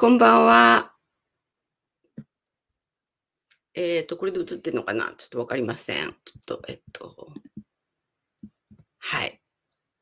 こんばんは。えっ、ー、と、これで映ってるのかなちょっとわかりません。ちょっと、えっと。はい。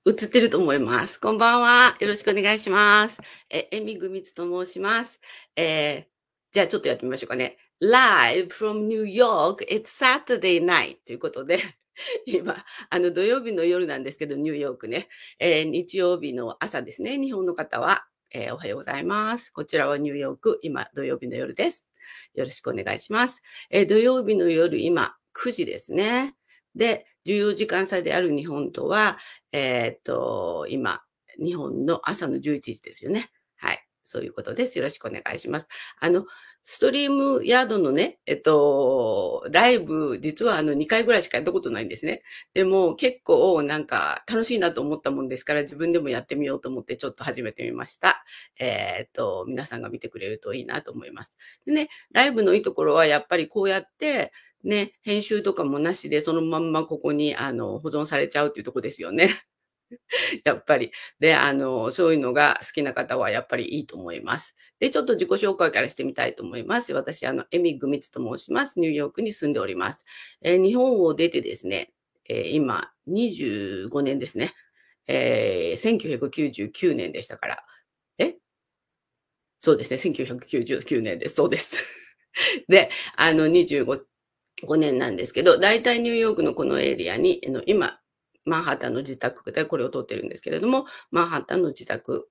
映ってると思います。こんばんは。よろしくお願いします。え、えみぐみつと申します。えー、じゃあちょっとやってみましょうかね。Live from New York, it's Saturday night ということで。今、あの土曜日の夜なんですけど、ニューヨークね、えー、日曜日の朝ですね、日本の方は、えー、おはようございます。こちらはニューヨーク、今土曜日の夜です。よろしくお願いします。えー、土曜日の夜、今9時ですね。で、14時間差である日本とは、えっ、と、今、日本の朝の11時ですよね。はい。そういうことです。よろしくお願いします。あの、ストリームヤードのね、えっと、ライブ、実はあの2回ぐらいしかやったことないんですね。でも結構なんか楽しいなと思ったもんですから自分でもやってみようと思ってちょっと始めてみました。えー、っと、皆さんが見てくれるといいなと思います。でね、ライブのいいところはやっぱりこうやって、ね、編集とかもなしでそのまんまここにあの保存されちゃうっていうとこですよね。やっぱり。で、あの、そういうのが好きな方はやっぱりいいと思います。で、ちょっと自己紹介からしてみたいと思います。私、あの、エミ・グミツと申します。ニューヨークに住んでおります。えー、日本を出てですね、えー、今、25年ですね。えー、1999年でしたから。えそうですね、1999年です。そうです。で、あの、25、5年なんですけど、大体ニューヨークのこのエリアに、今、マンハッタンの自宅でこれを撮ってるんですけれども、マンハッタンの自宅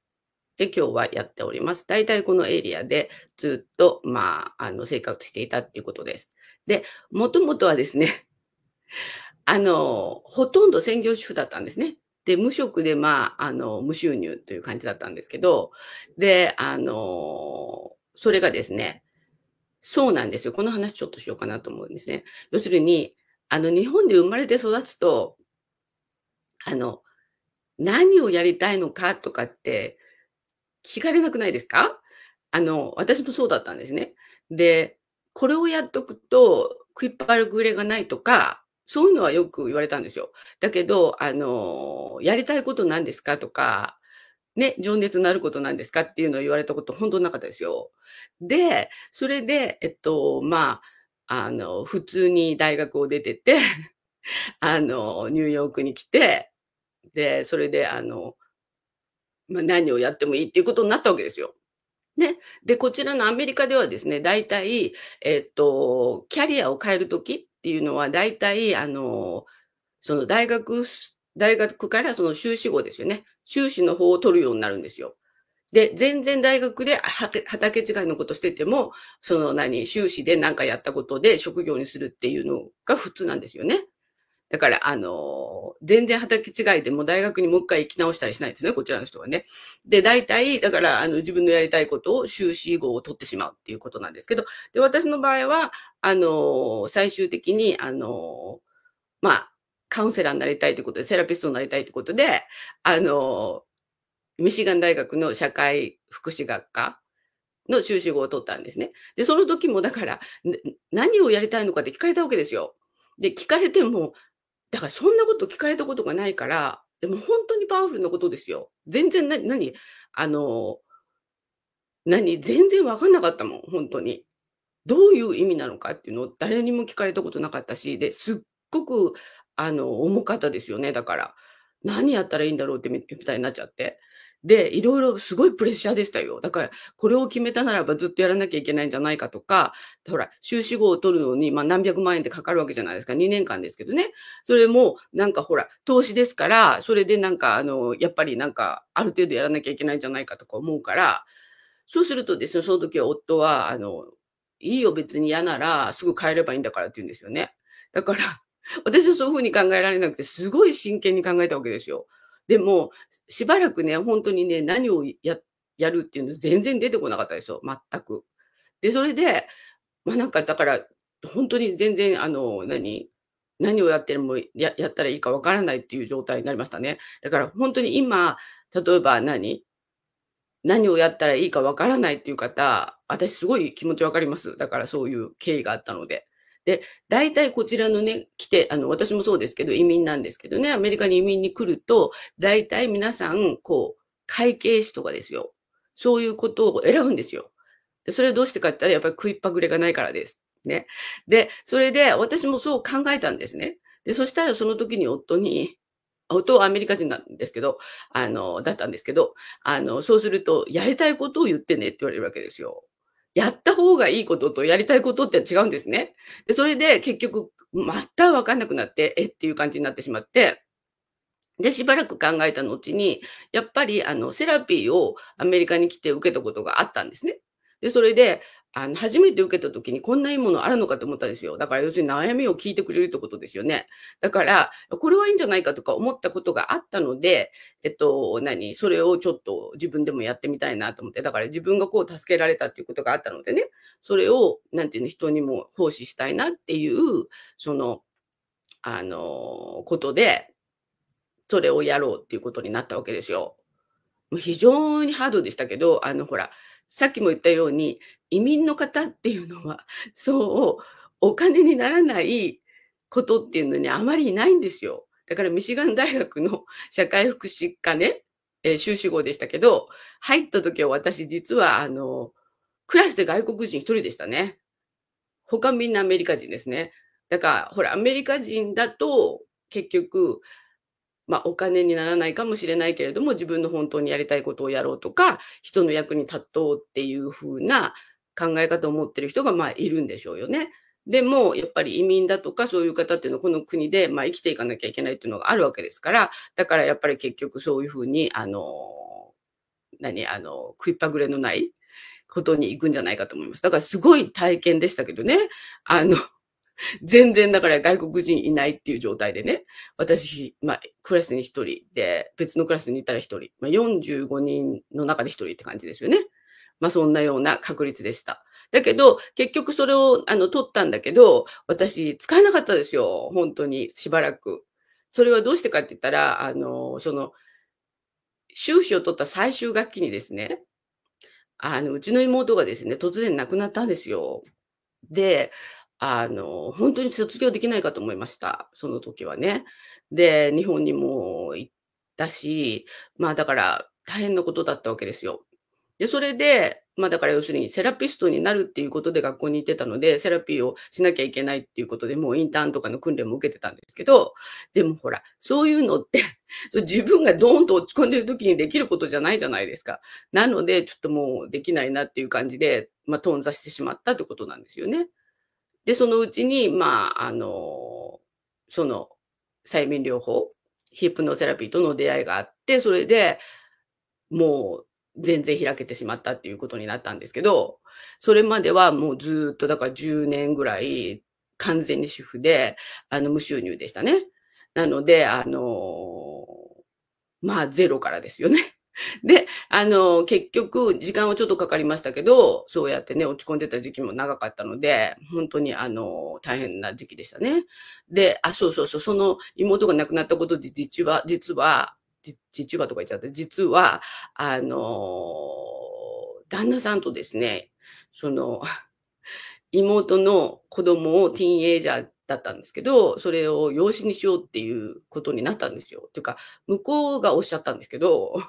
で、今日はやっております。大体このエリアでずっと、まあ、あの、生活していたっていうことです。で、もともとはですね、あの、ほとんど専業主婦だったんですね。で、無職で、まあ、あの、無収入という感じだったんですけど、で、あの、それがですね、そうなんですよ。この話ちょっとしようかなと思うんですね。要するに、あの、日本で生まれて育つと、あの、何をやりたいのかとかって、聞かれなくないですかあの、私もそうだったんですね。で、これをやっとくと食いっぱぐれがないとか、そういうのはよく言われたんですよ。だけど、あの、やりたいことなんですかとか、ね、情熱のあることなんですかっていうのを言われたこと本当なかったですよ。で、それで、えっと、まあ、あの、普通に大学を出てて あの、ニューヨークに来て、で、それで、あの、まあ、何をやってもいいっていうことになったわけですよ。ね。で、こちらのアメリカではですね、大体、えっと、キャリアを変えるときっていうのは、大体、あの、その大学、大学からその修士号ですよね。修士の方を取るようになるんですよ。で、全然大学で畑違いのことしてても、その何、修士で何かやったことで職業にするっていうのが普通なんですよね。だから、あの、全然畑違いでも大学にもう一回行き直したりしないんですね、こちらの人はね。で、大体、だから、あの、自分のやりたいことを修士号を取ってしまうっていうことなんですけど、で、私の場合は、あの、最終的に、あの、まあ、カウンセラーになりたいということで、セラピストになりたいということで、あの、ミシガン大学の社会福祉学科の修士号を取ったんですね。で、その時もだから、何をやりたいのかって聞かれたわけですよ。で、聞かれても、だからそんなこと聞かれたことがないから、でも本当にパワフルなことですよ。全然何、何、あの、何、全然分かんなかったもん、本当に。どういう意味なのかっていうのを誰にも聞かれたことなかったし、ですっごく、あの、重かったですよね。だから、何やったらいいんだろうってみたいになっちゃって。で、いろいろすごいプレッシャーでしたよ。だから、これを決めたならばずっとやらなきゃいけないんじゃないかとか、ほら、修士号を取るのに、まあ、何百万円ってかかるわけじゃないですか。2年間ですけどね。それも、なんかほら、投資ですから、それでなんか、あの、やっぱりなんか、ある程度やらなきゃいけないんじゃないかとか思うから、そうするとですね、その時は夫は、あの、いいよ別に嫌なら、すぐ帰ればいいんだからって言うんですよね。だから、私はそういうふうに考えられなくて、すごい真剣に考えたわけですよ。でも、しばらくね、本当にね、何をややるっていうの全然出てこなかったですよ、全く。で、それで、まあなんかだから、本当に全然、あの、何、何をやってもややったらいいかわからないっていう状態になりましたね。だから本当に今、例えば何何をやったらいいかわからないっていう方、私すごい気持ちわかります。だからそういう経緯があったので。で、大体こちらのね、来て、あの、私もそうですけど、移民なんですけどね、アメリカに移民に来ると、大体皆さん、こう、会計士とかですよ。そういうことを選ぶんですよ。でそれはどうしてかって言ったら、やっぱり食いっぱぐれがないからです。ね。で、それで、私もそう考えたんですね。で、そしたらその時に夫に、夫はアメリカ人なんですけど、あの、だったんですけど、あの、そうすると、やりたいことを言ってねって言われるわけですよ。やった方がいいこととやりたいことって違うんですね。でそれで結局、全くわかんなくなって、えっていう感じになってしまって、で、しばらく考えた後に、やっぱりあの、セラピーをアメリカに来て受けたことがあったんですね。で、それで、あの、初めて受けた時にこんないいものあるのかと思ったんですよ。だから要するに悩みを聞いてくれるってことですよね。だから、これはいいんじゃないかとか思ったことがあったので、えっと、何それをちょっと自分でもやってみたいなと思って、だから自分がこう助けられたっていうことがあったのでね、それを、なんていうの、人にも奉仕したいなっていう、その、あの、ことで、それをやろうっていうことになったわけですよ。非常にハードでしたけど、あの、ほら、さっきも言ったように移民の方っていうのは そうお金にならないことっていうのにあまりいないんですよ。だからミシガン大学の 社会福祉科ね、えー、修士号でしたけど、入った時は私実はあの、クラスで外国人一人でしたね。他みんなアメリカ人ですね。だから、ほら、アメリカ人だと結局、まあ、お金にならないかもしれないけれども、自分の本当にやりたいことをやろうとか、人の役に立とうっていう風な考え方を持ってる人が、まあ、いるんでしょうよね。でも、やっぱり移民だとかそういう方っていうのはこの国で、まあ、生きていかなきゃいけないっていうのがあるわけですから、だからやっぱり結局そういうふうに、あの、何、あの、食いっぱぐれのないことに行くんじゃないかと思います。だからすごい体験でしたけどね。あの、全然だから外国人いないっていう状態でね、私、まあ、クラスに1人で、別のクラスにいたら1人、まあ、45人の中で1人って感じですよね。まあ、そんなような確率でした。だけど、結局それを、あの、取ったんだけど、私、使えなかったですよ。本当に、しばらく。それはどうしてかって言ったら、あの、その、修士を取った最終学期にですね、あの、うちの妹がですね、突然亡くなったんですよ。で、あの、本当に卒業できないかと思いました。その時はね。で、日本にも行ったし、まあだから大変なことだったわけですよ。で、それで、まあだから要するにセラピストになるっていうことで学校に行ってたので、セラピーをしなきゃいけないっていうことでもうインターンとかの訓練も受けてたんですけど、でもほら、そういうのって 自分がドーンと落ち込んでる時にできることじゃないじゃないですか。なので、ちょっともうできないなっていう感じで、まあ頓挫してしまったってことなんですよね。で、そのうちに、まあ、あの、その催眠療法、ヒップノセラピーとの出会いがあって、それでもう全然開けてしまったっていうことになったんですけど、それまではもうずっとだから10年ぐらい完全に主婦で、あの、無収入でしたね。なので、あのまあ、ゼロからですよね。で、あの、結局、時間はちょっとかかりましたけど、そうやってね、落ち込んでた時期も長かったので、本当に、あの、大変な時期でしたね。で、あ、そうそうそう、その妹が亡くなったことで、実は、実は、実はとか言っちゃって、実は、あの、旦那さんとですね、その、妹の子供をティーンエイジャーだったんですけど、それを養子にしようっていうことになったんですよ。というか、向こうがおっしゃったんですけど、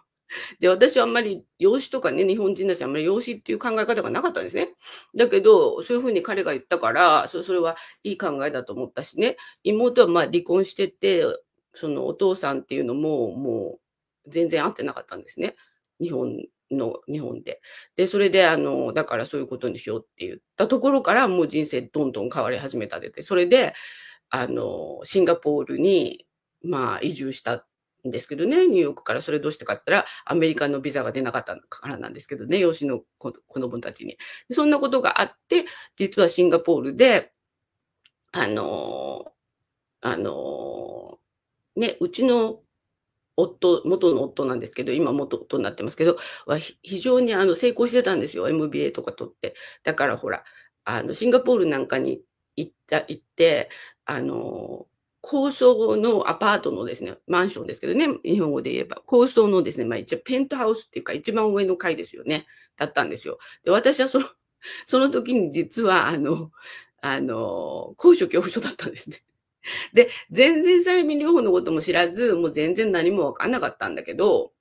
で、私はあんまり養子とかね、日本人だし、あんまり養子っていう考え方がなかったんですね。だけど、そういうふうに彼が言ったから、それはいい考えだと思ったしね、妹はまあ離婚してて、そのお父さんっていうのも、もう全然会ってなかったんですね。日本の、日本で。で、それで、あの、だからそういうことにしようって言ったところから、もう人生どんどん変わり始めたでて、それで、あの、シンガポールに、まあ、移住したんですけどね、ニューヨークから。それどうしてかって言ったら、アメリカのビザが出なかったからなんですけどね、養子の子供たちに。そんなことがあって、実はシンガポールで、あのー、あのー、ね、うちの夫、元の夫なんですけど、今元夫になってますけど、は非常にあの成功してたんですよ、MBA とか取って。だからほら、あの、シンガポールなんかに行った、行って、あのー高層のアパートのですね、マンションですけどね、日本語で言えば、高層のですね、まあ一応ペントハウスっていうか一番上の階ですよね、だったんですよ。で、私はその、その時に実は、あの、あの、高所恐怖症だったんですね。で、全然催眠療法のことも知らず、もう全然何もわかんなかったんだけど、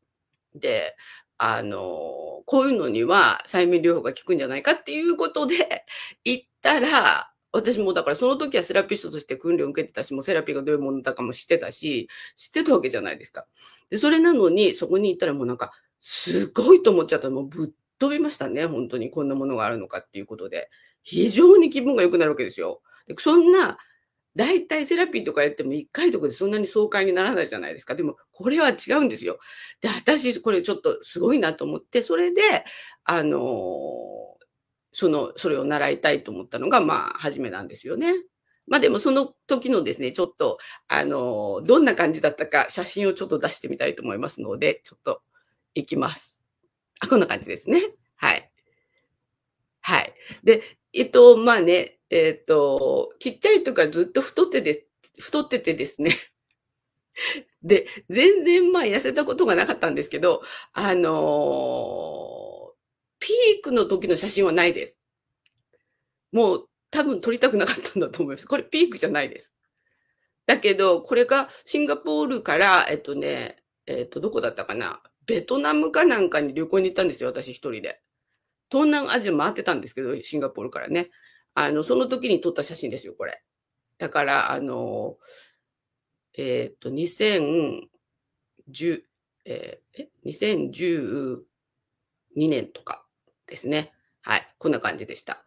で、あの、こういうのには催眠療法が効くんじゃないかっていうことで、行ったら、私もだからその時はセラピストとして訓練を受けてたし、もうセラピーがどういうものだかも知ってたし、知ってたわけじゃないですか。で、それなのに、そこに行ったらもうなんか、すごいと思っちゃったもうぶっ飛びましたね、本当にこんなものがあるのかっていうことで。非常に気分が良くなるわけですよ。でそんな、大体セラピーとかやっても1回とかでそんなに爽快にならないじゃないですか。でも、これは違うんですよ。で、私、これちょっとすごいなと思って、それで、あのーその、それを習いたいと思ったのが、まあ、初めなんですよね。まあでもその時のですね、ちょっと、あの、どんな感じだったか写真をちょっと出してみたいと思いますので、ちょっといきます。あ、こんな感じですね。はい。はい。で、えっと、まあね、えっと、ちっちゃい時からずっと太ってて、太っててですね。で、全然まあ痩せたことがなかったんですけど、あのーピークの時の写真はないです。もう多分撮りたくなかったんだと思います。これピークじゃないです。だけど、これがシンガポールから、えっとね、えっと、どこだったかなベトナムかなんかに旅行に行ったんですよ、私一人で。東南アジア回ってたんですけど、シンガポールからね。あの、その時に撮った写真ですよ、これ。だから、あの、えっ、と、2010、ええ、2012年とかですね。はい。こんな感じでした。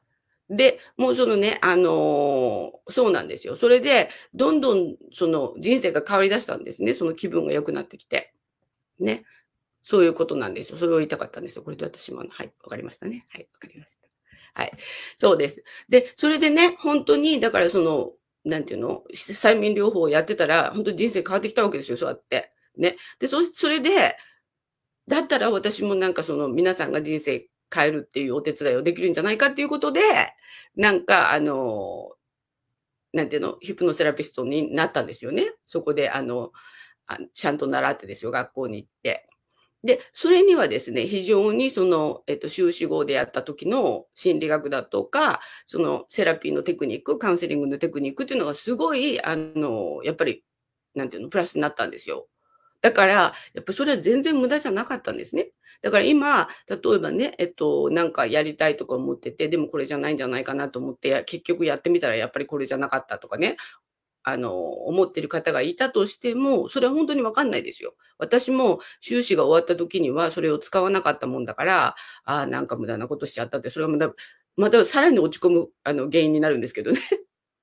で、もうそのね、あのー、そうなんですよ。それで、どんどんその人生が変わりだしたんですね。その気分が良くなってきて。ね。そういうことなんですよ。それを言いたかったんですよ。これで私も、はい。わかりましたね。はい。わかりました。はい。そうです。で、それでね、本当に、だからその、なんていうの催眠療法をやってたら、本当に人生変わってきたわけですよ。そうやって。ね。で、そ、それで、だったら私もなんかその皆さんが人生変えるっていうお手伝いをできるんじゃないかっていうことで、なんか、あの、なんていうの、ヒプノセラピストになったんですよね。そこで、あの、あちゃんと習ってですよ、学校に行って。で、それにはですね、非常にその、えっと、修士号でやった時の心理学だとか、そのセラピーのテクニック、カウンセリングのテクニックっていうのがすごい、あの、やっぱり、なんていうの、プラスになったんですよ。だから、やっぱそれは全然無駄じゃなかったんですね。だから今、例えばね、えっと、なんかやりたいとか思ってて、でもこれじゃないんじゃないかなと思って、結局やってみたらやっぱりこれじゃなかったとかね、あの、思ってる方がいたとしても、それは本当にわかんないですよ。私も収支が終わった時にはそれを使わなかったもんだから、ああ、なんか無駄なことしちゃったって、それはまた、またさらに落ち込む、あの、原因になるんですけどね。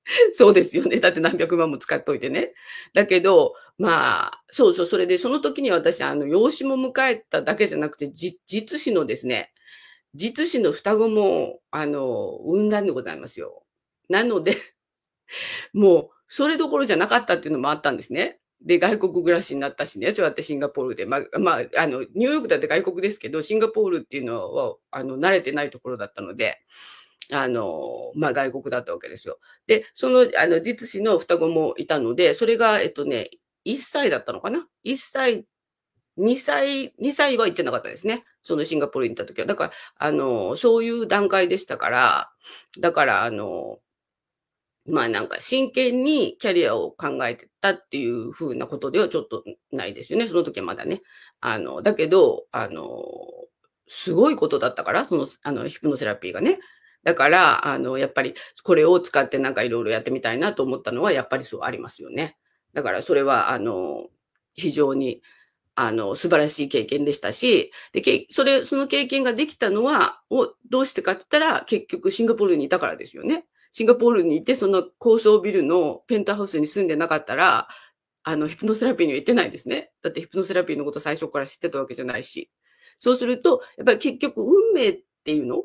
そうですよね。だって何百万も使っといてね。だけど、まあ、そうそう、それで、その時に私、あの、養子も迎えただけじゃなくて、実子のですね、実子の双子も、あの、産んだんでございますよ。なので、もう、それどころじゃなかったっていうのもあったんですね。で、外国暮らしになったしね、そうやってシンガポールで、まあ、まあ、あの、ニューヨークだって外国ですけど、シンガポールっていうのは、あの、慣れてないところだったので、あの、まあ、外国だったわけですよ。で、その、あの、実子の双子もいたので、それが、えっとね、1歳だったのかな ?1 歳、2歳、2歳は行ってなかったですね。そのシンガポールに行った時は。だから、あの、そういう段階でしたから、だから、あの、まあなんか真剣にキャリアを考えてたっていう風なことではちょっとないですよね。その時はまだね。あの、だけど、あの、すごいことだったから、その、あの、ヒプノセラピーがね。だから、あの、やっぱりこれを使ってなんかいろいろやってみたいなと思ったのは、やっぱりそうありますよね。だからそれは、あの、非常に、あの、素晴らしい経験でしたし、で、けそれ、その経験ができたのは、を、どうしてかって言ったら、結局シンガポールにいたからですよね。シンガポールにいて、その高層ビルのペンタハウスに住んでなかったら、あの、ヒプノセラピーには行ってないですね。だってヒプノセラピーのこと最初から知ってたわけじゃないし。そうすると、やっぱり結局運命っていうの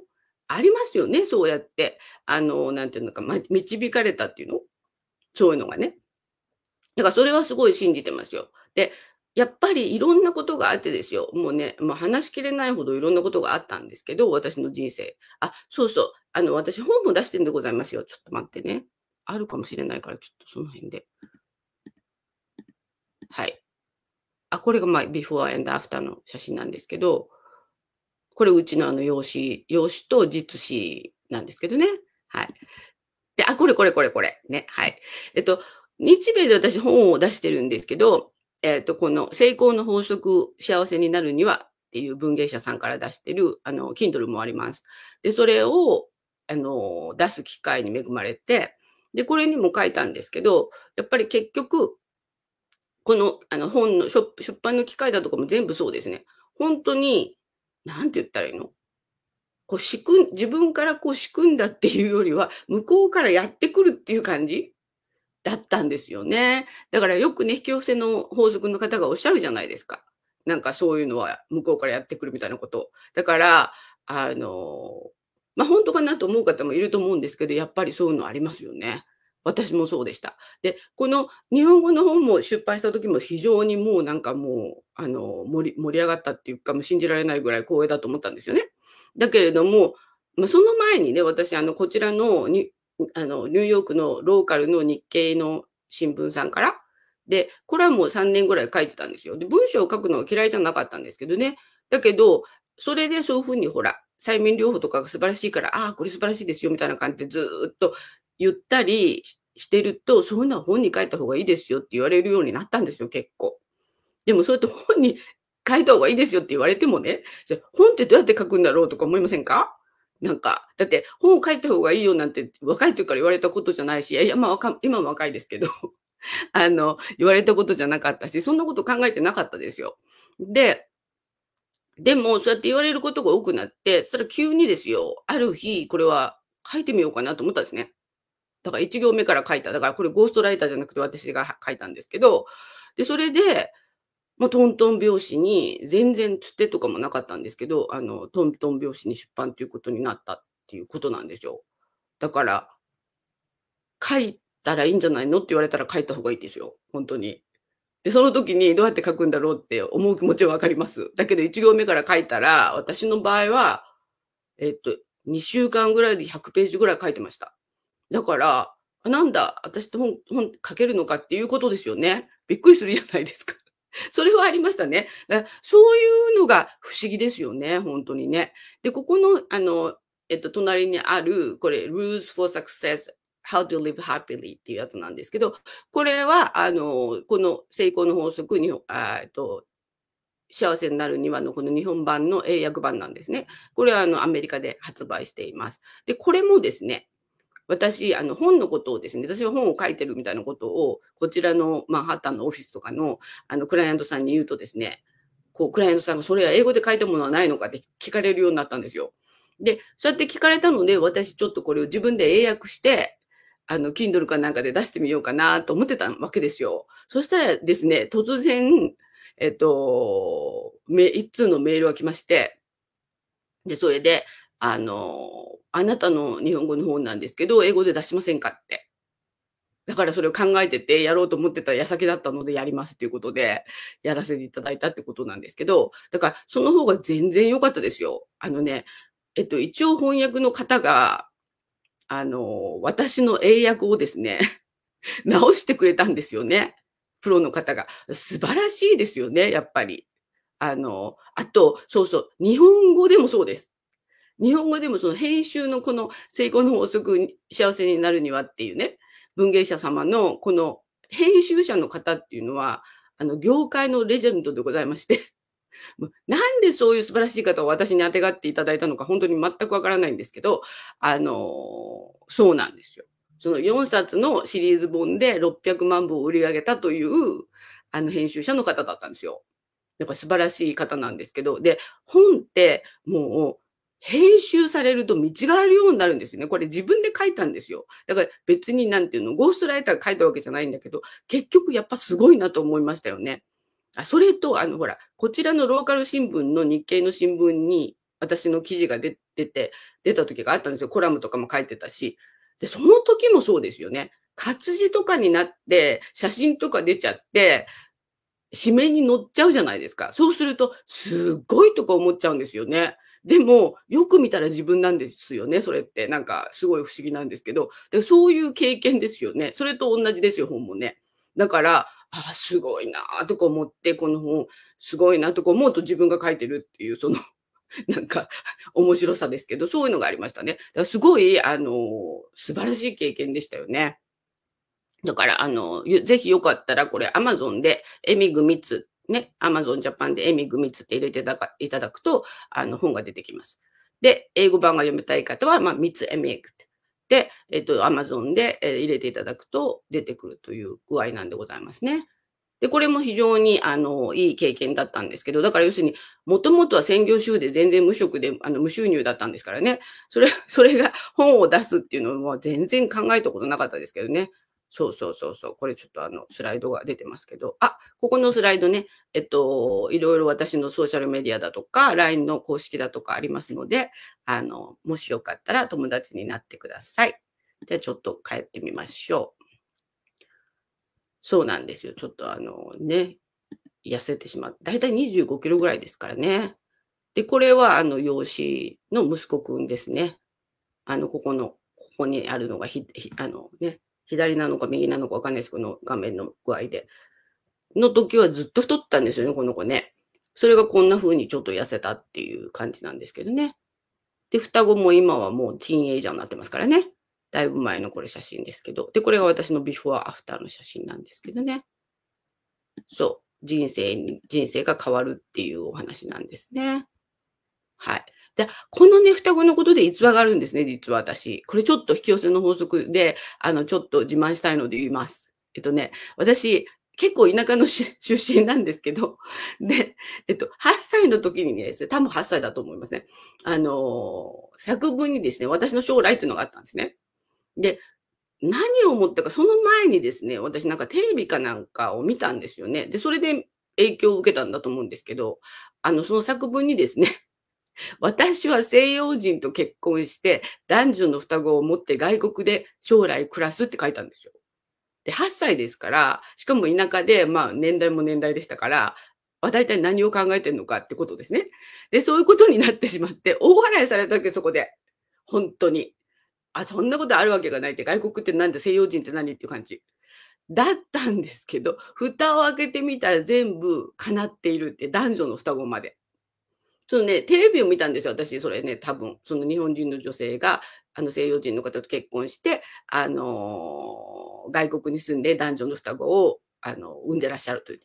ありますよね、そうやって。あの、なんていうのか、ま、導かれたっていうのそういうのがね。だからそれはすごい信じてますよ。で、やっぱりいろんなことがあってですよ。もうね、もう話しきれないほどいろんなことがあったんですけど、私の人生。あ、そうそう。あの、私本も出してんでございますよ。ちょっと待ってね。あるかもしれないから、ちょっとその辺で。はい。あ、これがまあ、ビフォーアンドアフターの写真なんですけど、これうちのあの用紙、用紙と実紙なんですけどね。はい。で、あ、これこれこれこれ。ね。はい。えっと、日米で私本を出してるんですけど、えっと、この成功の法則、幸せになるにはっていう文芸者さんから出してる、あの、Kindle もあります。で、それを、あの、出す機会に恵まれて、で、これにも書いたんですけど、やっぱり結局、この、あの、本の、出版の機会だとかも全部そうですね。本当に何て言ったらいいのこう仕組自分からこう仕組んだっていうよりは、向こうからやってくるっていう感じだったんですよね。だからよくね、引き寄せの法則の方がおっしゃるじゃないですか。なんかそういうのは向こうからやってくるみたいなこと。だから、あの、まあ、本当かなと思う方もいると思うんですけど、やっぱりそういうのありますよね。私もそうでした。で、この日本語の本も出版した時も非常にもうなんかもう、あの、盛り盛り上がったっていうか、もう信じられないぐらい光栄だと思ったんですよね。だけれども、まあ、その前にね、私、あの、こちらのにあのニューヨークのローカルの日系の新聞さんから、で、これはもう3年ぐらい書いてたんですよ。で、文章を書くのは嫌いじゃなかったんですけどね。だけど、それでそういうふうにほら、催眠療法とかが素晴らしいから、ああ、これ素晴らしいですよみたいな感じでずっと言ったりしてると、そういうのは本に書いた方がいいですよって言われるようになったんですよ、結構。でもそうやって本に書いた方がいいですよって言われてもね、本ってどうやって書くんだろうとか思いませんかなんか、だって本を書いた方がいいよなんて若い時から言われたことじゃないし、いや、まあ今も若いですけど、あの、言われたことじゃなかったし、そんなこと考えてなかったですよ。で、でも、そうやって言われることが多くなって、そしたら急にですよ、ある日、これは書いてみようかなと思ったんですね。だから1行目から書いた。だからこれゴーストライターじゃなくて私が書いたんですけど、で、それで、まあ、トントン拍子に、全然つってとかもなかったんですけど、あの、トントン拍子に出版ということになったっていうことなんですよ。だから、書いたらいいんじゃないのって言われたら書いた方がいいですよ。本当に。で、その時にどうやって書くんだろうって思う気持ちはわかります。だけど、1行目から書いたら、私の場合は、えっと、2週間ぐらいで100ページぐらい書いてました。だから、なんだ、私って本、本書けるのかっていうことですよね。びっくりするじゃないですか。それはありましたね。だそういうのが不思議ですよね、本当にね。で、ここの、あの、えっと、隣にある、これ、Rules for Success How to Live Happily っていうやつなんですけど、これは、あの、この成功の法則に、あえっと、幸せになるにはのこの日本版の英訳版なんですね。これはあのアメリカで発売しています。で、これもですね、私、あの、本のことをですね、私は本を書いてるみたいなことを、こちらのマンハッタンのオフィスとかの、あの、クライアントさんに言うとですね、こう、クライアントさんが、それは英語で書いたものはないのかって聞かれるようになったんですよ。で、そうやって聞かれたので、私ちょっとこれを自分で英訳して、あの、Kindle かなんかで出してみようかなと思ってたわけですよ。そしたらですね、突然、えっと、一通のメールが来まして、で、それで、あの、あなたの日本語の本なんですけど、英語で出しませんかって。だからそれを考えてて、やろうと思ってた矢先だったのでやりますということで、やらせていただいたってことなんですけど、だからその方が全然良かったですよ。あのね、えっと、一応翻訳の方が、あの、私の英訳をですね、直してくれたんですよね。プロの方が。素晴らしいですよね、やっぱり。あの、あと、そうそう、日本語でもそうです。日本語でもその編集のこの成功の法則、幸せになるにはっていうね、文芸者様のこの編集者の方っていうのは、あの、業界のレジェンドでございまして、なんでそういう素晴らしい方を私にあてがっていただいたのか、本当に全くわからないんですけど、あの、そうなんですよ。その4冊のシリーズ本で600万部を売り上げたという、あの、編集者の方だったんですよ。だから素晴らしい方なんですけど、で、本ってもう編集されると見違えるようになるんですよね。これ自分で書いたんですよ。だから別になんていうの、ゴーストライターが書いたわけじゃないんだけど、結局やっぱすごいなと思いましたよね。あそれと、あの、ほら、こちらのローカル新聞の日経の新聞に私の記事が出て、出た時があったんですよ。コラムとかも書いてたし。で、その時もそうですよね。活字とかになって、写真とか出ちゃって、紙面に載っちゃうじゃないですか。そうすると、すっごいとか思っちゃうんですよね。でも、よく見たら自分なんですよね。それって、なんか、すごい不思議なんですけど。でそういう経験ですよね。それと同じですよ、本もね。だから、ああ、すごいなとか思って、この本、すごいなとか思うと自分が書いてるっていう、その なんか、面白さですけど、そういうのがありましたね。だすごい、あの、素晴らしい経験でしたよね。だから、あの、ぜひよかったら、これ、アマゾンで、エミグミツね、アマゾンジャパンでエミグミツって入れていただくと、あの、本が出てきます。で、英語版が読みたい方は、まあ、ミツエミエグって。で、えっと、アマゾンで、え入れていただくと出てくるという具合なんでございますね。で、これも非常に、あの、いい経験だったんですけど、だから要するに、もともとは専業主婦で全然無職で、あの、無収入だったんですからね。それ、それが本を出すっていうのは全然考えたことなかったですけどね。そうそうそうそう。これちょっとあの、スライドが出てますけど。あ、ここのスライドね。えっと、いろいろ私のソーシャルメディアだとか、LINE の公式だとかありますので、あの、もしよかったら友達になってください。じゃあちょっと帰ってみましょう。そうなんですよ。ちょっとあのね、痩せてしまっ大だいたい25キロぐらいですからね。で、これはあの、養子の息子くんですね。あの、ここの、ここにあるのがひ、ひあのね、左なのか右なのかわかんないです。この画面の具合で。の時はずっと太ったんですよね、この子ね。それがこんな風にちょっと痩せたっていう感じなんですけどね。で、双子も今はもうティーンエイジャーになってますからね。だいぶ前のこれ写真ですけど。で、これが私のビフォーアフターの写真なんですけどね。そう。人生に、人生が変わるっていうお話なんですね。はい。で、このね、双子のことで逸話があるんですね、実は私。これちょっと引き寄せの法則で、あの、ちょっと自慢したいので言います。えっとね、私、結構田舎の 出身なんですけど、で、えっと、8歳の時にですね、多分8歳だと思いますね。あの、作文にですね、私の将来というのがあったんですね。で、何を思ったか、その前にですね、私なんかテレビかなんかを見たんですよね。で、それで影響を受けたんだと思うんですけど、あの、その作文にですね、私は西洋人と結婚して、男女の双子を持って外国で将来暮らすって書いたんですよ。で、8歳ですから、しかも田舎で、まあ年代も年代でしたから、大体何を考えてるのかってことですね。で、そういうことになってしまって、大笑いされたわけ、そこで。本当に。あ、そんなことあるわけがないって、外国って何だ、西洋人って何っていう感じ。だったんですけど、蓋を開けてみたら全部叶っているって、男女の双子まで。そのね、テレビを見たんですよ、私、それね、多分。その日本人の女性が、あの西洋人の方と結婚して、あのー、外国に住んで男女の双子を、あの、産んでらっしゃるという。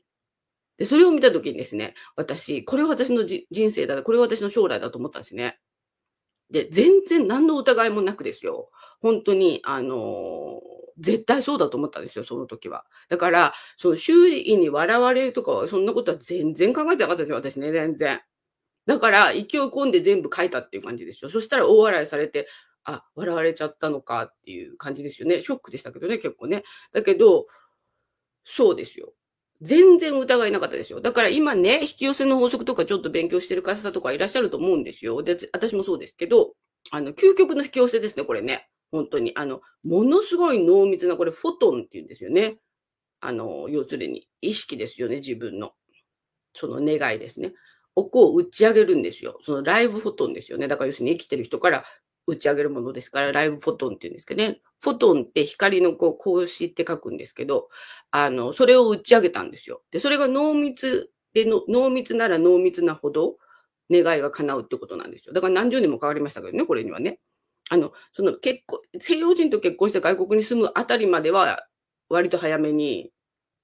で、それを見た時にですね、私、これは私の人生だな、これは私の将来だと思ったんですね。で、全然何の疑いもなくですよ。本当に、あのー絶対そうだと思ったんですよ、その時は。だから、その周囲に笑われるとかは、そんなことは全然考えてなかったですよ、私ね、全然。だから勢い込んで全部書いたっていう感じですよ。そしたら大笑いされて、あ、笑われちゃったのかっていう感じですよね。ショックでしたけどね、結構ね。だけど、そうですよ。全然疑いなかったですよ。だから今ね、引き寄せの法則とかちょっと勉強してる方とかいらっしゃると思うんですよ。で、私もそうですけど、あの、究極の引き寄せですね、これね。本当に。あの、ものすごい濃密な、これ、フォトンって言うんですよね。あの、要するに、意識ですよね、自分の。その願いですね。をこ打ち上げるんですよ。そのライブフォトンですよね。だから要するに生きてる人から打ち上げるものですから、ライブフォトンって言うんですけどね。フォトンって光のこう、格子って書くんですけど、あの、それを打ち上げたんですよ。で、それが濃密での、濃密なら濃密なほど願いが叶うってことなんですよ。だから何十年もかかりましたけどね、これにはね。あの、その結婚、西洋人と結婚して外国に住むあたりまでは、割と早めに、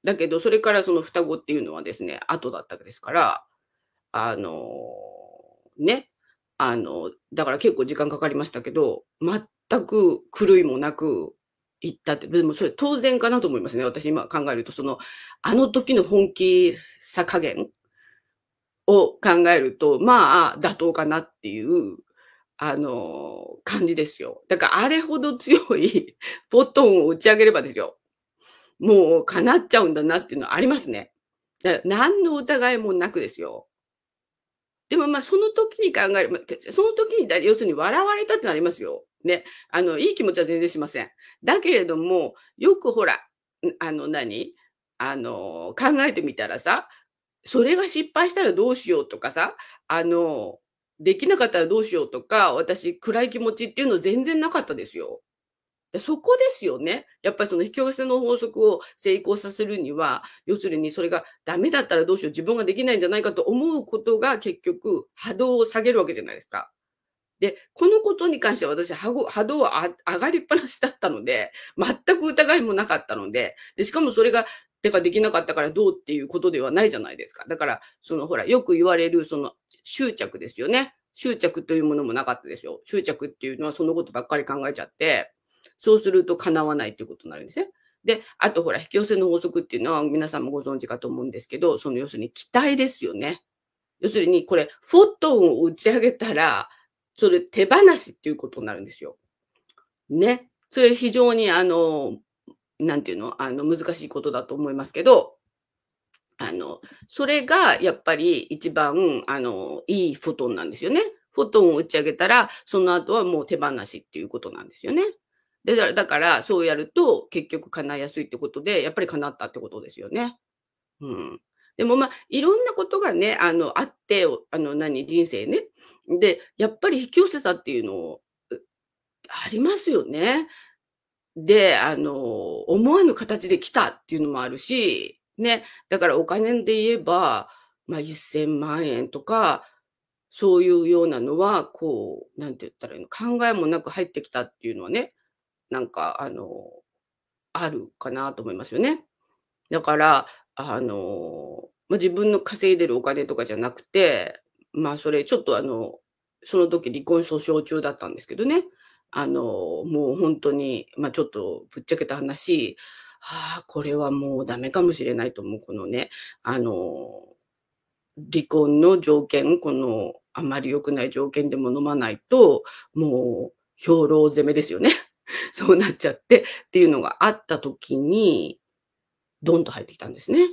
だけど、それからその双子っていうのはですね、後だったですから、あの、ね、あの、だから結構時間かかりましたけど、全く狂いもなく行ったって、でもそれ当然かなと思いますね。私今考えると、その、あの時の本気さ加減を考えると、まあ、妥当かなっていう、あの、感じですよ。だからあれほど強いポ トンを打ち上げればですよ。もう叶っちゃうんだなっていうのはありますね。何の疑いもなくですよ。でもまあその時に考える、その時に要するに笑われたってなりますよ。ね。あの、いい気持ちは全然しません。だけれども、よくほら、あの何あの、考えてみたらさ、それが失敗したらどうしようとかさ、あの、できなかったらどうしようとか、私暗い気持ちっていうの全然なかったですよ。そこですよね。やっぱりその引き寄せの法則を成功させるには、要するにそれがダメだったらどうしよう、自分ができないんじゃないかと思うことが結局波動を下げるわけじゃないですか。で、このことに関しては私、波動は上がりっぱなしだったので、全く疑いもなかったので、でしかもそれがてかできなかったからどうっていうことではないじゃないですか。だから、そのほら、よく言われる、その執着ですよね。執着というものもなかったでしょ。執着っていうのはそのことばっかり考えちゃって、そうすると叶わないということになるんですね。で、あとほら、引き寄せの法則っていうのは皆さんもご存知かと思うんですけど、その要するに期待ですよね。要するにこれ、フォトンを打ち上げたら、それ手放しっていうことになるんですよ。ね。それ非常にあの、なんていうの、あの、難しいことだと思いますけど、あの、それがやっぱり一番、あの、いいフォトンなんですよね。フォトンを打ち上げたら、その後はもう手放しっていうことなんですよね。でだから、そうやると結局叶いやすいってことで、やっぱり叶ったってことですよね。うん。でもまあ、いろんなことがね、あの、あって、あの、何、人生ね。で、やっぱり引き寄せたっていうの、ありますよね。で、あの、思わぬ形で来たっていうのもあるし、ね。だからお金で言えば、まあ、1000万円とか、そういうようなのは、こう、なんて言ったらいいの、考えもなく入ってきたっていうのはね、なんか、あの、あるかなと思いますよね。だから、あの、まあ、自分の稼いでるお金とかじゃなくて、まあ、それ、ちょっとあの、その時離婚訴訟中だったんですけどね。あの、もう本当に、まあ、ちょっとぶっちゃけた話、はあ、これはもうダメかもしれないと思う。このね、あの、離婚の条件、このあまり良くない条件でも飲まないと、もう、兵糧攻めですよね。そうなっちゃってっていうのがあった時に、ドンと入ってきたんですね。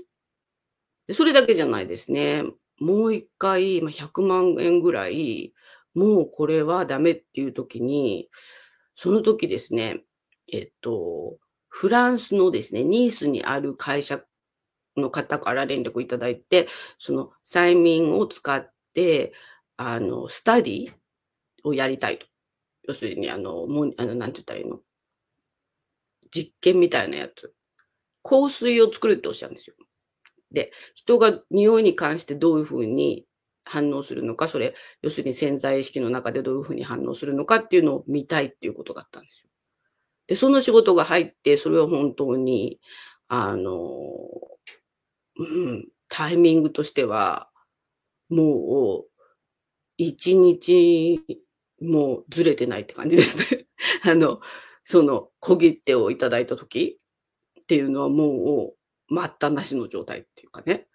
それだけじゃないですね。もう一回、100万円ぐらい、もうこれはダメっていう時に、その時ですね、えっと、フランスのですね、ニースにある会社の方から連絡いただいて、その催眠を使って、あの、スタディをやりたいと。要するに、あの、もう、あの、なんて言ったらいいの実験みたいなやつ。香水を作るっておっしゃるんですよ。で、人が匂いに関してどういうふうに反応するのか、それ、要するに潜在意識の中でどういうふうに反応するのかっていうのを見たいっていうことだったんですよ。で、その仕事が入って、それを本当に、あの、うん、タイミングとしては、もう、1日もうずれてないって感じですね。あの、その小切手をいただいた時っていうのはもう待ったなしの状態っていうかね。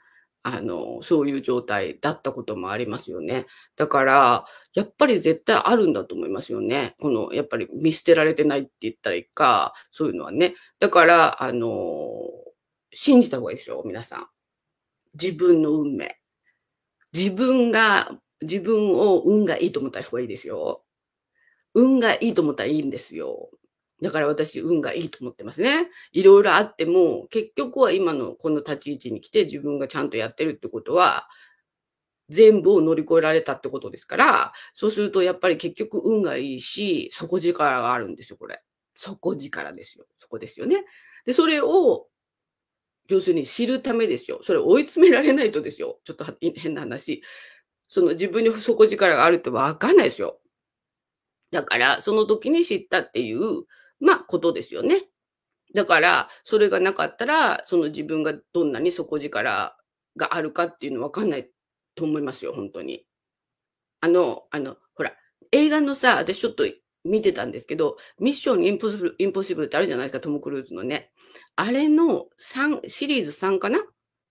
あの、そういう状態だったこともありますよね。だから、やっぱり絶対あるんだと思いますよね。この、やっぱり見捨てられてないって言ったらいいか、そういうのはね。だから、あの、信じた方がいいですよ、皆さん。自分の運命。自分が自分を運がいいと思った方がいいですよ。運がいいと思ったらいいんですよ。だから私、運がいいと思ってますね。いろいろあっても、結局は今のこの立ち位置に来て自分がちゃんとやってるってことは、全部を乗り越えられたってことですから、そうするとやっぱり結局運がいいし、底力があるんですよ、これ。底力ですよ。そこですよね。で、それを、要するに知るためですよ。それ追い詰められないとですよ。ちょっと変な話。その自分に底力があるってわかんないですよ。だから、その時に知ったっていう、まあ、ことですよね。だから、それがなかったら、その自分がどんなに底力があるかっていうのわかんないと思いますよ、本当に。あの、あの、ほら、映画のさ、私ちょっと見てたんですけど、ミッションインポッシブル、インポッシブルってあるじゃないですか、トム・クルーズのね。あれの3、シリーズ3かな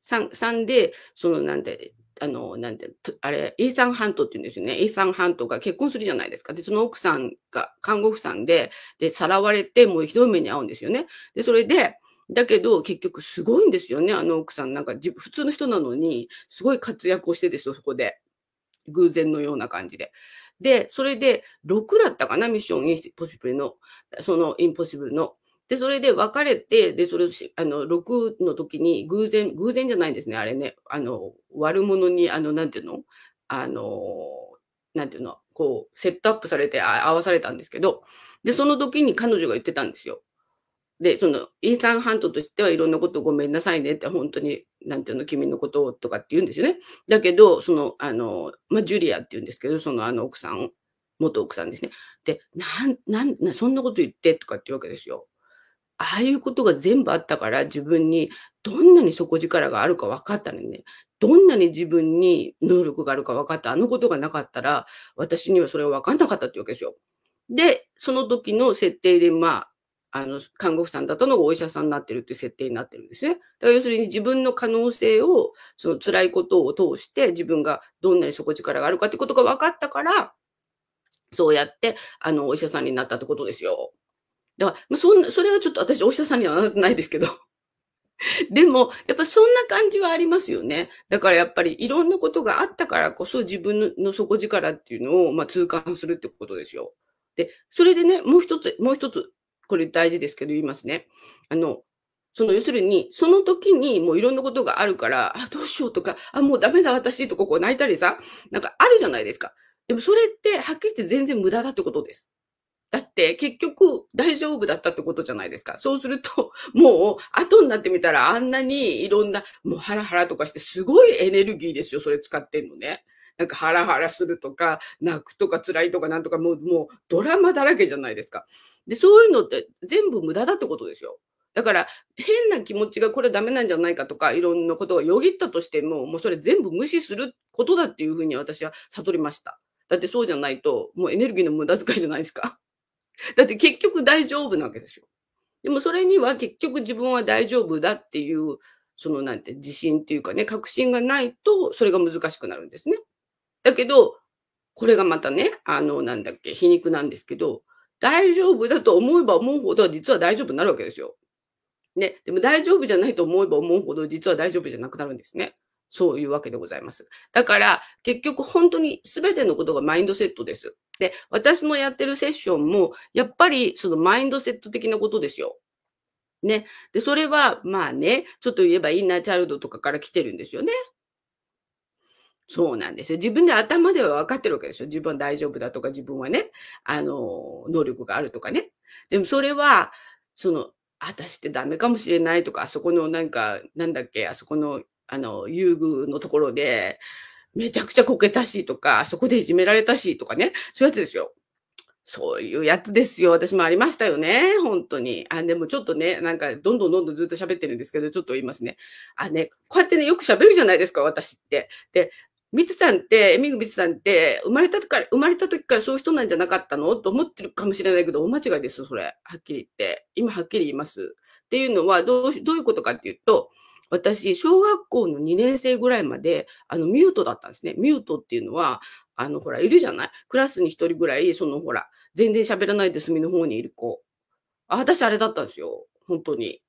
3, 3で、そのなんで、あの、なんて、あれ、イーサン・ハントって言うんですよね。イーサン・ハントが結婚するじゃないですか。で、その奥さんが看護婦さんで、で、さらわれて、もうひどい目に遭うんですよね。で、それで、だけど、結局すごいんですよね。あの奥さん、なんか、普通の人なのに、すごい活躍をしてですよ、そこで。偶然のような感じで。で、それで、6だったかな、ミッション・インポッシブルの、その、インポッシブルの。で、それで別れて、で、それし、あの、6の時に偶然、偶然じゃないんですね、あれね。あの、悪者に、あの、なんていうのあの、なんていうのこう、セットアップされて、あ合わされたんですけど、で、その時に彼女が言ってたんですよ。で、その、イーサンハントとしてはいろんなことごめんなさいねって、本当に、なんていうの、君のことをとかって言うんですよね。だけど、その、あの、まあ、ジュリアって言うんですけど、その、あの、奥さん元奥さんですね。で、なん、なん、そんなこと言ってとかって言うわけですよ。ああいうことが全部あったから自分にどんなに底力があるか分かったのね。どんなに自分に能力があるか分かった。あのことがなかったら私にはそれは分かんなかったってわけですよ。で、その時の設定で、まあ、あの、看護婦さんだったのがお医者さんになってるっていう設定になってるんですね。だから要するに自分の可能性を、その辛いことを通して自分がどんなに底力があるかってことが分かったから、そうやって、あの、お医者さんになったってことですよ。だから、そんな、それはちょっと私、お医者さんにはないですけど。でも、やっぱそんな感じはありますよね。だからやっぱりいろんなことがあったからこそ自分の底力っていうのを、まあ、痛感するってことですよ。で、それでね、もう一つ、もう一つ、これ大事ですけど言いますね。あの、その要するに、その時にもういろんなことがあるから、あ、どうしようとか、あ、もうダメだ私とかこう泣いたりさ、なんかあるじゃないですか。でもそれってはっきり言って全然無駄だってことです。だって結局大丈夫だったってことじゃないですか。そうすると、もう後になってみたらあんなにいろんな、もうハラハラとかしてすごいエネルギーですよ、それ使ってんのね。なんかハラハラするとか、泣くとか辛いとかなんとかもう、もうドラマだらけじゃないですか。で、そういうのって全部無駄だってことですよ。だから、変な気持ちがこれダメなんじゃないかとか、いろんなことがよぎったとしても、もうそれ全部無視することだっていうふうに私は悟りました。だってそうじゃないと、もうエネルギーの無駄遣いじゃないですか。だって結局大丈夫なわけですよ。でもそれには結局自分は大丈夫だっていう、そのなんて自信っていうかね、確信がないと、それが難しくなるんですね。だけど、これがまたね、あの、なんだっけ、皮肉なんですけど、大丈夫だと思えば思うほど実は大丈夫になるわけですよ。ね、でも大丈夫じゃないと思えば思うほど実は大丈夫じゃなくなるんですね。そういうわけでございます。だから結局本当に全てのことがマインドセットです。で、私のやってるセッションも、やっぱりそのマインドセット的なことですよ。ね。で、それは、まあね、ちょっと言えばインナーチャイルドとかから来てるんですよね。そうなんですよ。自分で頭では分かってるわけですよ。自分は大丈夫だとか、自分はね、あの、能力があるとかね。でもそれは、その、私ってダメかもしれないとか、あそこのなんか、なんだっけ、あそこの、あの、遊具のところで、めちゃくちゃこけたしとか、あそこでいじめられたしとかね、そういうやつですよ。そういうやつですよ。私もありましたよね。本当に。あ、でもちょっとね、なんか、どんどんどんどんずっと喋ってるんですけど、ちょっと言いますね。あ、ね、こうやってね、よく喋るじゃないですか、私って。で、ミツさんって、エミグミツさんって、生まれた時から、生まれた時からそういう人なんじゃなかったのと思ってるかもしれないけど、お間違いです、それ。はっきり言って。今、はっきり言います。っていうのは、どう、どういうことかっていうと、私、小学校の2年生ぐらいまで、あの、ミュートだったんですね。ミュートっていうのは、あの、ほら、いるじゃないクラスに1人ぐらい、その、ほら、全然喋らないで隅の方にいる子。あ、私、あれだったんですよ。本当に。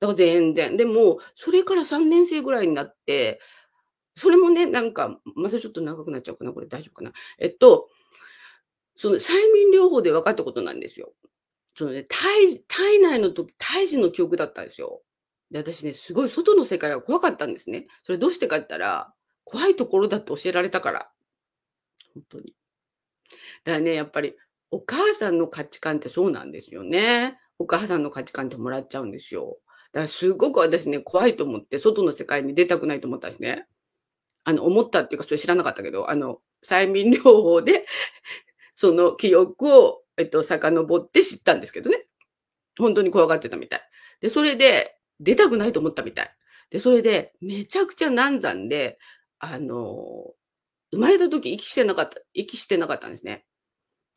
だから全然。でも、それから3年生ぐらいになって、それもね、なんか、またちょっと長くなっちゃうかな、これ大丈夫かな。えっと、その催眠療法で分かったことなんですよ。そのね、胎児、体内の時、胎児の記憶だったんですよ。で、私ね、すごい外の世界が怖かったんですね。それどうしてかって言ったら、怖いところだって教えられたから。本当に。だからね、やっぱり、お母さんの価値観ってそうなんですよね。お母さんの価値観ってもらっちゃうんですよ。だからすごく私ね、怖いと思って、外の世界に出たくないと思ったんですね。あの、思ったっていうか、それ知らなかったけど、あの、催眠療法で その記憶を、えっと、遡って知ったんですけどね。本当に怖がってたみたい。で、それで、出たくないと思ったみたい。で、それで、めちゃくちゃ難産で、あの、生まれた時息してなかった、息してなかったんですね。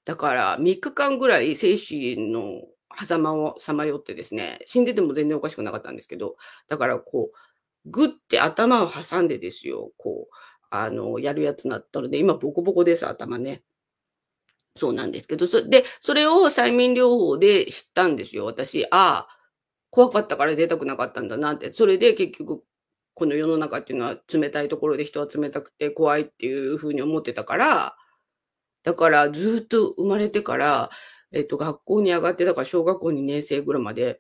だから、3日間ぐらい精子の狭間をさまよってですね、死んでても全然おかしくなかったんですけど、だからこう、ぐって頭を挟んでですよ、こう、あの、やるやつになったので、今ボコボコです、頭ね。そうなんですけど、そで、それを催眠療法で知ったんですよ。私、ああ、怖かったから出たくなかったんだなって、それで結局、この世の中っていうのは冷たいところで人は冷たくて怖いっていうふうに思ってたから、だからずっと生まれてから、えっと、学校に上がって、だから小学校2年生ぐらいまで、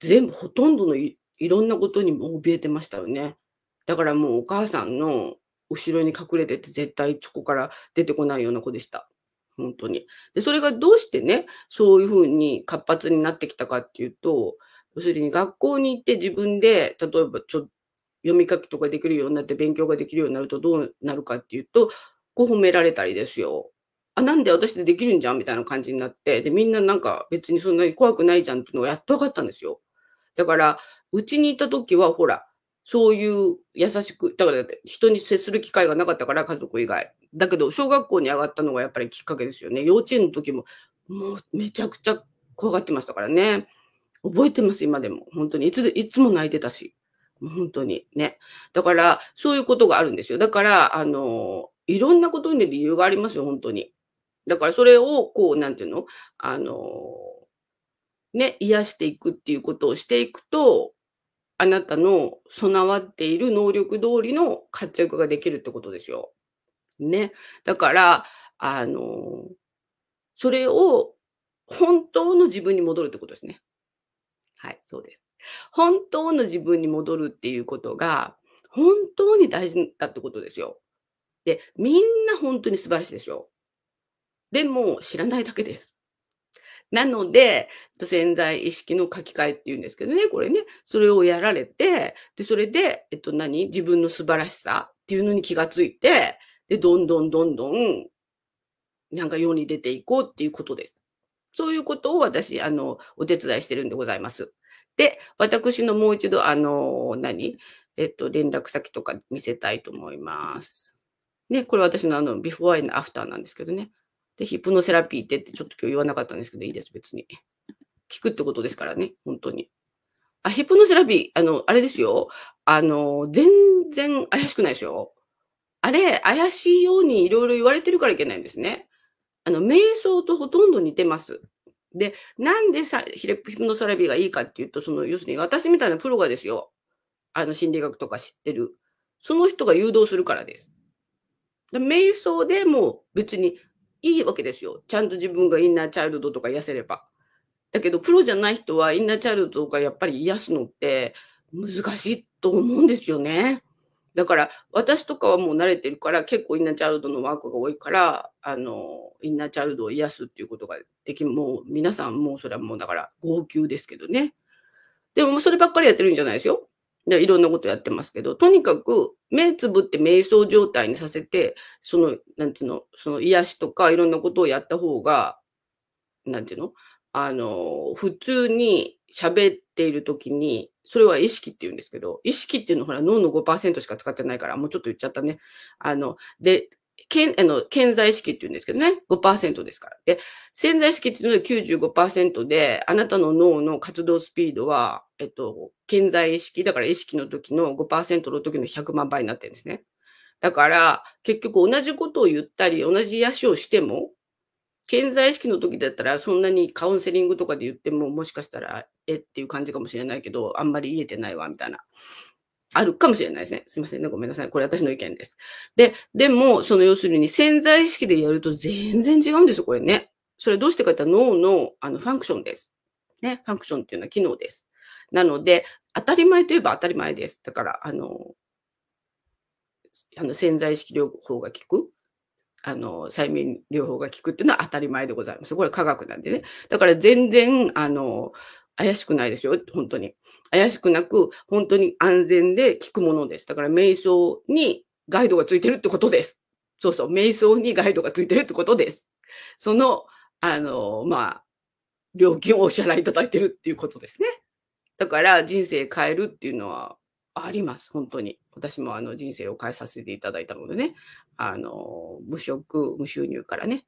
全部ほとんどのいろんなことにも怯えてましたよね。だからもうお母さんの後ろに隠れてて絶対そこから出てこないような子でした。本当に。で、それがどうしてね、そういうふうに活発になってきたかっていうと、要するに学校に行って自分で、例えばちょ読み書きとかできるようになって勉強ができるようになるとどうなるかっていうと、こう褒められたりですよ。あ、なんで私でできるんじゃんみたいな感じになって、で、みんななんか別にそんなに怖くないじゃんっていうのがやっと分かったんですよ。だから、うちにいた時はほら、そういう優しく、だから人に接する機会がなかったから家族以外。だけど、小学校に上がったのがやっぱりきっかけですよね。幼稚園の時も、もうめちゃくちゃ怖がってましたからね。覚えてます、今でも。本当に。いつ、いつも泣いてたし。本当にね。だから、そういうことがあるんですよ。だから、あの、いろんなことに理由がありますよ、本当に。だから、それを、こう、なんていうのあの、ね、癒していくっていうことをしていくと、あなたの備わっている能力通りの活躍ができるってことですよ。ね。だから、あの、それを本当の自分に戻るってことですね。はい、そうです。本当の自分に戻るっていうことが、本当に大事だってことですよ。で、みんな本当に素晴らしいですよ。でも、知らないだけです。なので、潜在意識の書き換えっていうんですけどね、これね、それをやられて、で、それで、えっと何、自分の素晴らしさっていうのに気がついて、で、どんどんどんどん、なんか世に出ていこうっていうことです。そういうことを私、あの、お手伝いしてるんでございます。で、私のもう一度、あの、何えっと、連絡先とか見せたいと思います。ね、これ私のあの、ビフォーアイのアフターなんですけどね。で、ヒップのセラピーってってちょっと今日言わなかったんですけど、いいです、別に。聞くってことですからね、本当に。あ、ヒップのセラピー、あの、あれですよ。あの、全然怪しくないですよ。あれ、怪しいようにいろいろ言われてるからいけないんですね。あの、瞑想とほとんど似てます。で、なんでさヒプノサラビがいいかっていうと、その、要するに私みたいなプロがですよ、あの、心理学とか知ってる、その人が誘導するからです。で瞑想でも別にいいわけですよ。ちゃんと自分がインナーチャイルドとか癒せれば。だけど、プロじゃない人はインナーチャイルドとかやっぱり癒すのって難しいと思うんですよね。だから、私とかはもう慣れてるから、結構インナーチャイルドのワークが多いから、あの、インナーチャイルドを癒すっていうことができ、もう皆さんもうそれはもうだから、号泣ですけどね。でもそればっかりやってるんじゃないですよ。でいろんなことやってますけど、とにかく目つぶって瞑想状態にさせて、その、なんていうの、その癒しとかいろんなことをやった方が、なんていうの、あの、普通に喋っている時にそれは意識って言うんですけど、意識っていうのはほら脳の5%しか使ってないから、もうちょっと言っちゃったね。あの、で、けんあの健在意識って言うんですけどね、5%ですから。で、潜在意識っていうのは95%で、あなたの脳の活動スピードは、えっと、健在意識、だから意識の時の5%の時の100万倍になってるんですね。だから、結局同じことを言ったり、同じ癒しをしても、健在意識の時だったら、そんなにカウンセリングとかで言っても、もしかしたら、えっていう感じかもしれないけど、あんまり言えてないわ、みたいな。あるかもしれないですね。すいませんね。ごめんなさい。これ私の意見です。で、でも、その要するに潜在意識でやると全然違うんですよ、これね。それどうしてかって脳のあのファンクションです。ね。ファンクションっていうのは機能です。なので、当たり前といえば当たり前です。だから、あの、あの潜在意識療法が効くあの、催眠療法が効くっていうのは当たり前でございます。これ科学なんでね。だから全然、あの、怪しくないですよ、本当に。怪しくなく、本当に安全で効くものです。だから瞑想にガイドがついてるってことです。そうそう、瞑想にガイドがついてるってことです。その、あの、まあ、料金をお支払いいただいてるっていうことですね。だから人生変えるっていうのはあります、本当に。私もあの人生を変えさせていただいたのでね、あの、無職、無収入からね、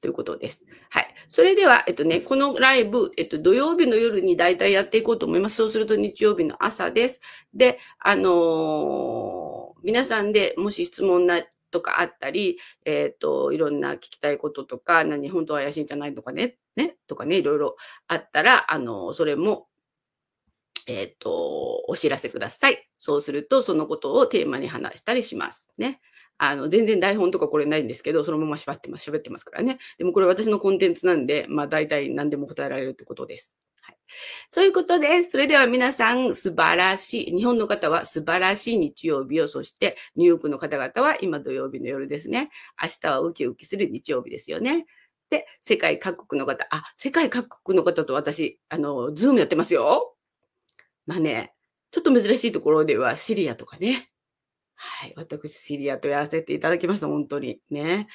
ということです。はい。それでは、えっとね、このライブ、えっと、土曜日の夜に大体やっていこうと思います。そうすると日曜日の朝です。で、あのー、皆さんでもし質問な、とかあったり、えっ、ー、と、いろんな聞きたいこととか、何、本当は怪しいんじゃないとかね、ね、とかね、いろいろあったら、あのー、それもえっ、と、お知らせください。そうすると、そのことをテーマに話したりします。ね。あの、全然台本とかこれないんですけど、そのまま縛ってます、喋ってますからね。でもこれ私のコンテンツなんで、まあ大体何でも答えられるってことです。はい。そういうことです。それでは皆さん、素晴らしい、日本の方は素晴らしい日曜日を、そしてニューヨークの方々は今土曜日の夜ですね。明日はウキウキする日曜日ですよね。で、世界各国の方、あ、世界各国の方と私、あの、ズームやってますよ。まあね、ちょっと珍しいところではシリアとかね。はい。私、シリアとやらせていただきました。本当に。ね。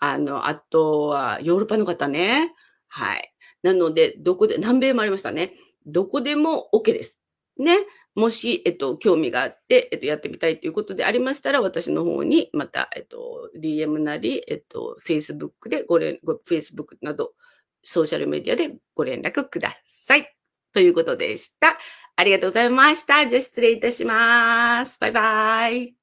あの、あとは、ヨーロッパの方ね。はい。なので、どこで、南米もありましたね。どこでも OK です。ね。もし、えっと、興味があって、えっと、やってみたいということでありましたら、私の方に、また、えっと、DM なり、えっと、Facebook でご連、Facebook など、ソーシャルメディアでご連絡ください。ということでした。ありがとうございました。じゃあ失礼いたします。バイバイ。